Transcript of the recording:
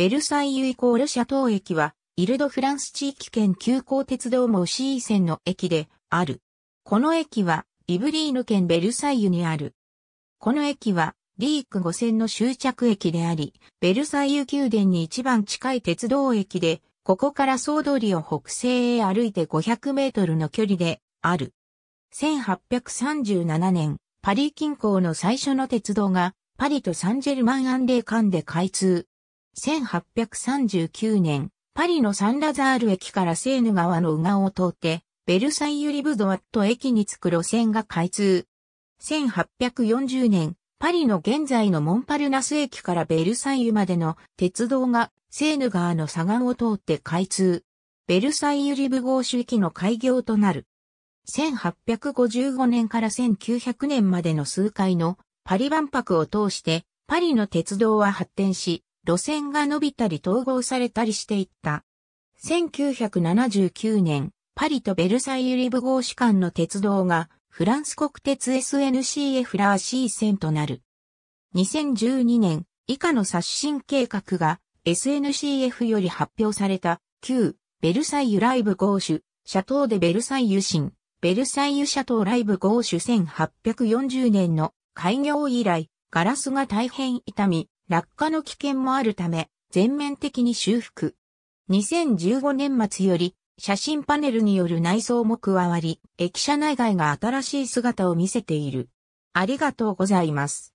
ベルサイユイコールシャトー駅は、イルドフランス地域圏急行鉄道シ C 線の駅である。この駅は、イブリーヌ県ベルサイユにある。この駅は、リーク5線の終着駅であり、ベルサイユ宮殿に一番近い鉄道駅で、ここから総通りを北西へ歩いて500メートルの距離である。1837年、パリ近郊の最初の鉄道が、パリとサンジェルマンアンレー間で開通。1839年、パリのサンラザール駅からセーヌ川の右側を通って、ベルサイユ・リブドワット駅に着く路線が開通。1840年、パリの現在のモンパルナス駅からベルサイユまでの鉄道がセーヌ川の左岸を通って開通。ベルサイユ・リブ号主駅の開業となる。1855年から1900年までの数回のパリ万博を通してパリの鉄道は発展し、路線が伸びたり統合されたりしていった。1979年、パリとベルサイユリブ号士間の鉄道が、フランス国鉄 SNCF ラーシー線となる。2012年、以下の刷新計画が SNCF より発表された、旧、ベルサイユライブ号種、シャトーでベルサイユ新、ベルサイユシャトーライブ号種1840年の開業以来、ガラスが大変痛み、落下の危険もあるため、全面的に修復。2015年末より、写真パネルによる内装も加わり、駅舎内外が新しい姿を見せている。ありがとうございます。